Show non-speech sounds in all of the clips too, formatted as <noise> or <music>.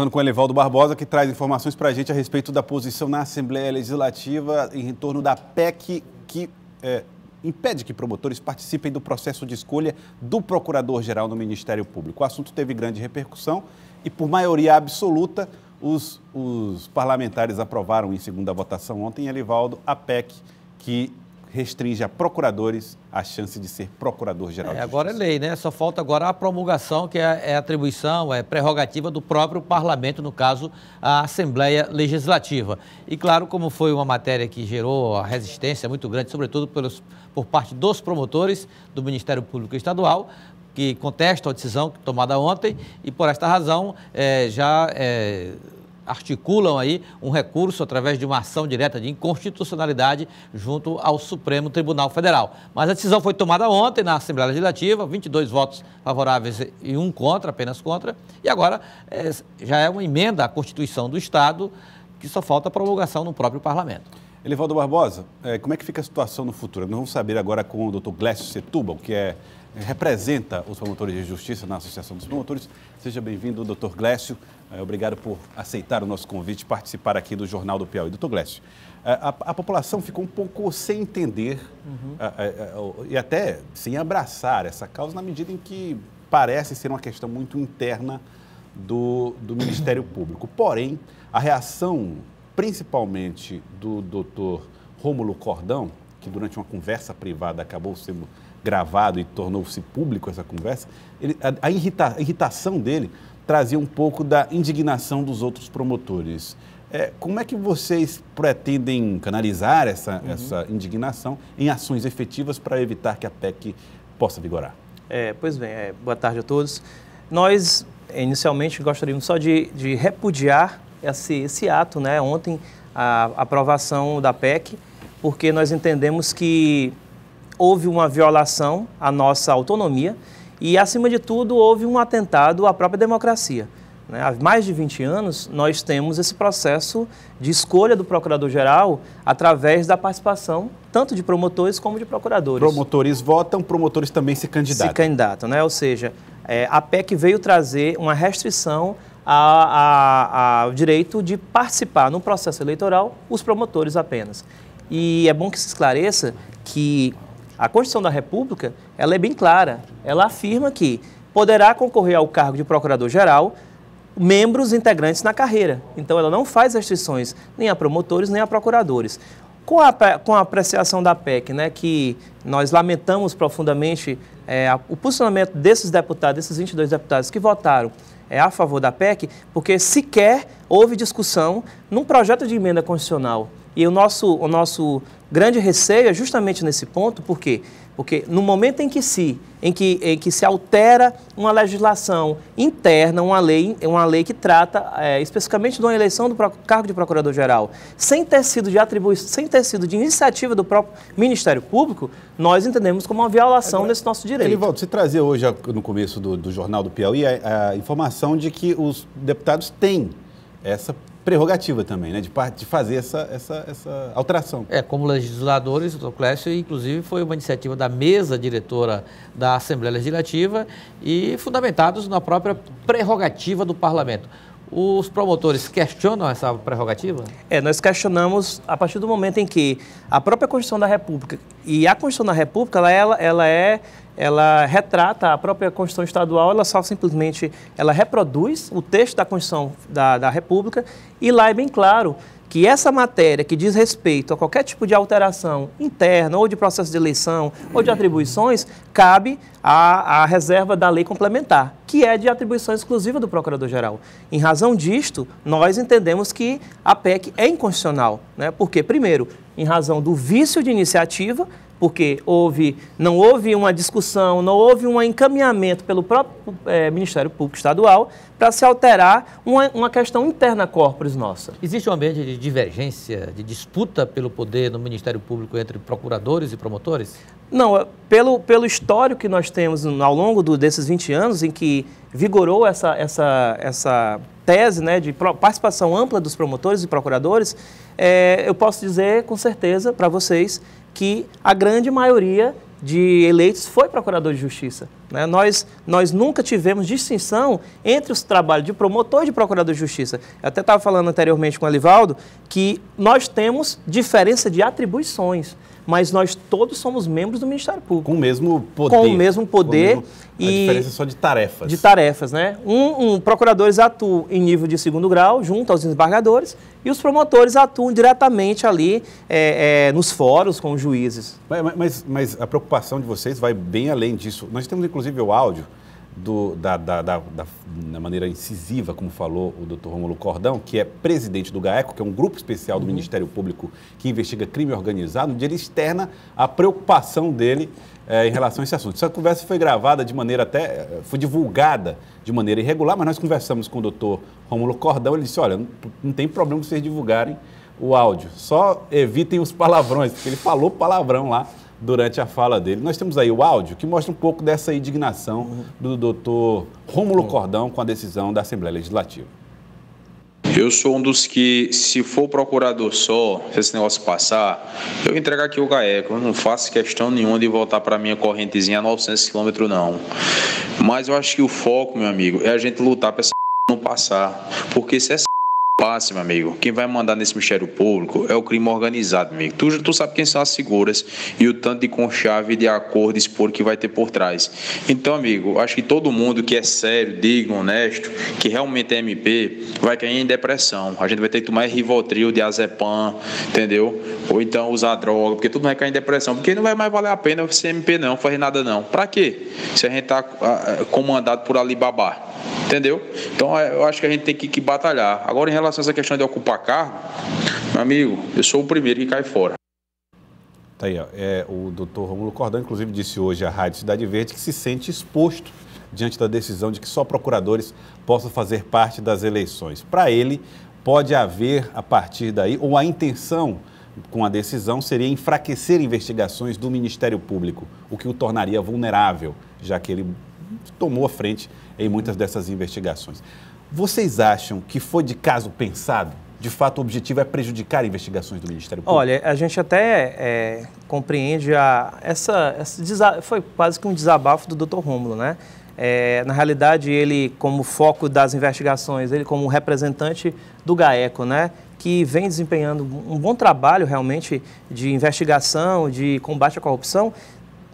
voltando com o Elivaldo Barbosa, que traz informações para a gente a respeito da posição na Assembleia Legislativa em torno da PEC que é, impede que promotores participem do processo de escolha do Procurador-Geral no Ministério Público. O assunto teve grande repercussão e, por maioria absoluta, os, os parlamentares aprovaram em segunda votação ontem, Elivaldo, a PEC que restringe a procuradores a chance de ser procurador-geral. É, agora é lei, né? Só falta agora a promulgação, que é, é atribuição, é prerrogativa do próprio parlamento, no caso, a Assembleia Legislativa. E claro, como foi uma matéria que gerou a resistência muito grande, sobretudo pelos, por parte dos promotores do Ministério Público Estadual, que contestam a decisão tomada ontem, e por esta razão é, já eh, articulam aí um recurso através de uma ação direta de inconstitucionalidade junto ao Supremo Tribunal Federal. Mas a decisão foi tomada ontem na Assembleia Legislativa, 22 votos favoráveis e um contra, apenas contra, e agora é, já é uma emenda à Constituição do Estado que só falta a promulgação no próprio Parlamento. Elivaldo Barbosa, eh, como é que fica a situação no futuro? Nós vamos saber agora com o Dr. Glécio Setúbal, que é representa os promotores de justiça na Associação dos Promotores. Seja bem-vindo, doutor Glécio. É, obrigado por aceitar o nosso convite participar aqui do Jornal do Piauí. Doutor Glécio, a, é, a, a população ficou um pouco sem entender uhum. a, é, e até sem abraçar essa causa, na medida em que parece ser uma questão muito interna do, do Ministério <coughs> Público. Porém, a reação, principalmente do doutor Rômulo Cordão, que durante uma conversa privada acabou sendo gravado e tornou-se público essa conversa, ele, a, a, irrita, a, irritação dele trazia um pouco da indignação dos outros promotores. É, como é que vocês pretendem canalizar essa, uhum. essa indignação em ações efetivas para evitar que a PEC possa vigorar? É, pois bem, é, boa tarde a todos. Nós, inicialmente, gostaríamos só de, de repudiar esse, esse ato, né? ontem, a aprovação da PEC, porque nós entendemos que houve uma violação à nossa autonomia e, acima de tudo, houve um atentado à própria democracia. Né? Há mais de 20 anos, nós temos esse processo de escolha do procurador-geral através da participação tanto de promotores como de procuradores. Promotores votam, promotores também se candidatam. Se candidatam, né? ou seja, é, a PEC veio trazer uma restrição ao direito de participar no processo eleitoral os promotores apenas. E é bom que se esclareça que a Constituição da República, ela é bem clara. Ela afirma que poderá concorrer ao cargo de procurador-geral membros integrantes na carreira. Então, ela não faz restrições nem a promotores, nem a procuradores. Com a, com a apreciação da PEC, né, que nós lamentamos profundamente é, o posicionamento desses deputados, desses 22 deputados que votaram é, a favor da PEC, porque sequer houve discussão num projeto de emenda constitucional. E o nosso, o nosso grande receio é justamente nesse ponto, por quê? Porque no momento em que se, em que, em que se altera uma legislação interna, uma lei, uma lei que trata é, especificamente de uma eleição do cargo de procurador-geral, sem ter sido de atribuição, sem ter sido de iniciativa do próprio Ministério Público, nós entendemos como uma violação Agora, desse nosso direito. Elivaldo, se trazer hoje, no começo do, do Jornal do Piauí, a, a informação de que os deputados têm essa prerrogativa também, né? de, de fazer essa, essa, essa alteração. É, como legisladores, o Dr. Clécio, inclusive, foi uma iniciativa da mesa diretora da Assembleia Legislativa e fundamentados na própria prerrogativa do parlamento. Os promotores questionam essa prerrogativa? É, nós questionamos a partir do momento em que a própria Constituição da República e a Constituição da República, ela, ela, ela é ela retrata a própria Constituição Estadual, ela só simplesmente ela reproduz o texto da Constituição da, da República e lá é bem claro que essa matéria que diz respeito a qualquer tipo de alteração interna ou de processo de eleição ou de atribuições, cabe à, à reserva da lei complementar, que é de atribuição exclusiva do Procurador-Geral. Em razão disto, nós entendemos que a PEC é inconstitucional, né? porque, primeiro, em razão do vício de iniciativa, porque houve, não houve uma discussão, não houve um encaminhamento pelo próprio é, Ministério Público Estadual para se alterar uma, uma, questão interna corporis nossa. Existe um ambiente de divergência, de disputa pelo poder no Ministério Público entre procuradores e promotores? Não, é pelo, pelo histórico que nós temos ao longo do, desses 20 anos em que vigorou essa, essa, essa tese né, de participação ampla dos promotores e procuradores, é, eu posso dizer com certeza para vocês que a grande maioria de eleitos foi procurador de justiça. Né? Nós, nós nunca tivemos distinção entre os trabalhos de promotor e de procurador de justiça. Eu até estava falando anteriormente com o Alivaldo que nós temos diferença de atribuições mas nós todos somos membros do Ministério Público. Com o mesmo poder. Com o mesmo poder. O mesmo... A e... diferença é só de tarefas. De tarefas, né? Um, um, procuradores atuam em nível de segundo grau, junto aos desembargadores, e os promotores atuam diretamente ali é, é, nos fóruns com os juízes. Mas, mas, mas a preocupação de vocês vai bem além disso. Nós temos, inclusive, o áudio do, da, da, da, da, maneira incisiva, como falou o Dr. Romulo Cordão, que é presidente do GAECO, que é um grupo especial do uhum. Ministério Público que investiga crime organizado, onde ele externa a preocupação dele é, em relação a esse assunto. Essa conversa foi gravada de maneira até. Eh, foi divulgada de maneira irregular, mas nós conversamos com o doutor Romulo Cordão. Ele disse: olha, não, não tem problema vocês divulgarem o áudio, só evitem os palavrões, porque ele falou palavrão lá durante a fala dele. Nós temos aí o áudio que mostra um pouco dessa indignação uhum. do doutor Rômulo Cordão com a decisão da Assembleia Legislativa. Eu sou um dos que, se for procurador só, se esse negócio passar, eu entregar aqui o GAECO. Eu não faço questão nenhuma de voltar para minha correntezinha a 900 quilômetros, não. Mas eu acho que o foco, meu amigo, é a gente lutar para essa <laughs> não passar. Porque se essa passe, meu amigo. Quem vai mandar nesse Ministério Público é o crime organizado, meu amigo. Tu, tu sabe quem são as seguras e o tanto de conchave de acordo e expor que vai ter por trás. Então, amigo, acho que todo mundo que é sério, digno, honesto, que realmente é MP, vai cair em depressão. A gente vai ter que tomar Rivotril, diazepam, entendeu? Ou então usar droga, porque tudo vai cair em depressão. Porque não vai mais valer a pena ser MP não, fazer nada não. Pra quê? Se a gente tá ah, comandado por Alibaba. Entendeu? Então é, eu acho que a gente tem que, que batalhar. Agora, em relação a essa questão de ocupar cargo, meu amigo, eu sou o primeiro que cai fora. Tá aí, ó. É, o doutor Romulo Cordão, inclusive, disse hoje à Rádio Cidade Verde que se sente exposto diante da decisão de que só procuradores possam fazer parte das eleições. Para ele, pode haver, a partir daí, ou a intenção com a decisão seria enfraquecer investigações do Ministério Público, o que o tornaria vulnerável, já que ele tomou a frente em muitas dessas investigações. Vocês acham que foi de caso pensado? De fato, o objetivo é prejudicar investigações do Ministério Público? Olha, a gente até é, compreende a, essa, essa foi quase que um desabafo do Dr. Rômulo, né? É, na realidade, ele, como foco das investigações, ele como representante do GAECO, né, que vem desempenhando um bom trabalho realmente de investigação, de combate à corrupção,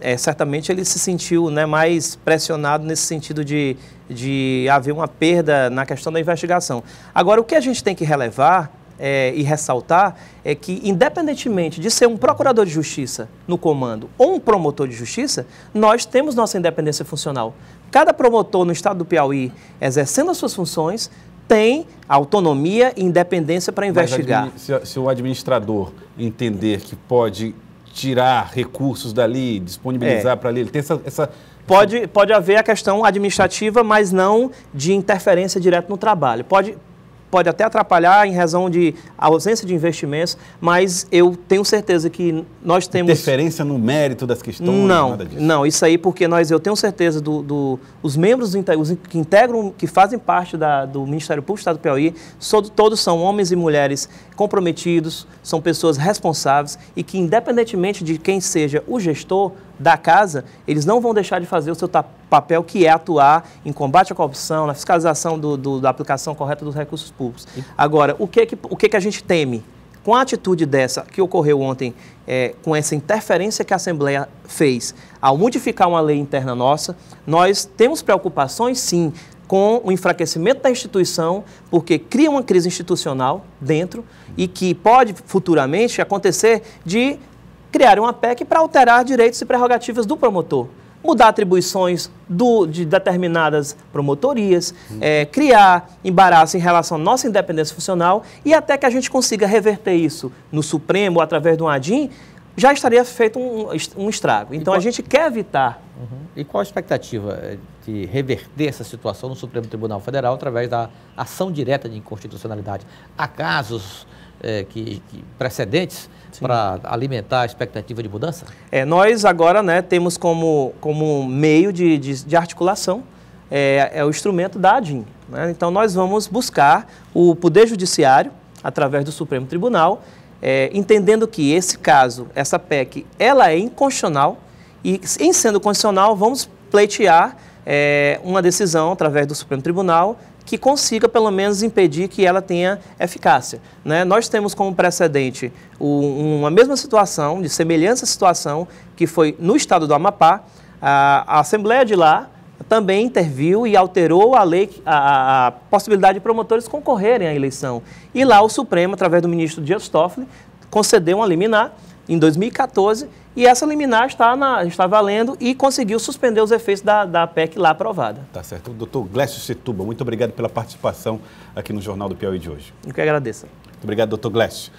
é, certamente ele se sentiu né, mais pressionado nesse sentido de, de haver uma perda na questão da investigação. Agora, o que a gente tem que relevar é, e ressaltar é que, independentemente de ser um procurador de justiça no comando ou um promotor de justiça, nós temos nossa independência funcional. Cada promotor no estado do Piauí, exercendo as suas funções, tem autonomia e independência para investigar. Se, se o administrador entender que pode tirar recursos dali, disponibilizar é. para ali? Ele tem essa, essa, Pode, pode haver a questão administrativa, mas não de interferência direta no trabalho. Pode, pode até atrapalhar em razão de ausência de investimentos, mas eu tenho certeza que nós temos... Interferência no mérito das questões, não, nada disso. Não, isso aí porque nós, eu tenho certeza dos do, do, membros os que integram, que fazem parte da, do Ministério Público do Estado do Piauí, todos são homens e mulheres comprometidos, são pessoas responsáveis e que independentemente de quem seja o gestor, da casa, eles não vão deixar de fazer o seu papel, que é atuar em combate à corrupção, na fiscalização do, do, da aplicação correta dos recursos públicos. Agora, o que, é que, o que, é que a gente teme? Com a atitude dessa que ocorreu ontem, é, com essa interferência que a Assembleia fez ao modificar uma lei interna nossa, nós temos preocupações, sim, com o enfraquecimento da instituição, porque cria uma crise institucional dentro e que pode futuramente acontecer de criar uma PEC para alterar direitos e prerrogativas do promotor mudar atribuições do, de determinadas promotorias, uhum. é, criar embaraço em relação à nossa independência funcional e até que a gente consiga reverter isso no Supremo através do ADIM, já estaria feito um, um estrago. Então qual... a gente quer evitar. Uhum. E qual a expectativa é, de reverter essa situação no Supremo Tribunal Federal através da ação direta de inconstitucionalidade? Há casos é, que, que precedentes para alimentar a expectativa de mudança? É, nós agora né, temos como, como meio de, de, de articulação é, é, o instrumento da ADIM. Né? Então, nós vamos buscar o Poder Judiciário, através do Supremo Tribunal, é, entendendo que esse caso, essa PEC, ela é inconstitucional e, em sendo constitucional, vamos pleitear é, uma decisão através do Supremo Tribunal que consiga pelo menos impedir que ela tenha eficácia. Né? Nós temos como precedente uma mesma situação, de semelhança situação, que foi no estado do Amapá, a, Assembleia de lá também interviu e alterou a lei, a, a possibilidade de promotores concorrerem à eleição. E lá o Supremo, através do ministro Dias Toffoli, concedeu uma liminar em 2014 e essa liminar está, na, está valendo e conseguiu suspender os efeitos da, da PEC lá aprovada. Tá certo. Doutor Glécio Setuba, muito obrigado pela participação aqui no Jornal do Piauí de hoje. Eu que agradeço. Muito obrigado, doutor Glécio.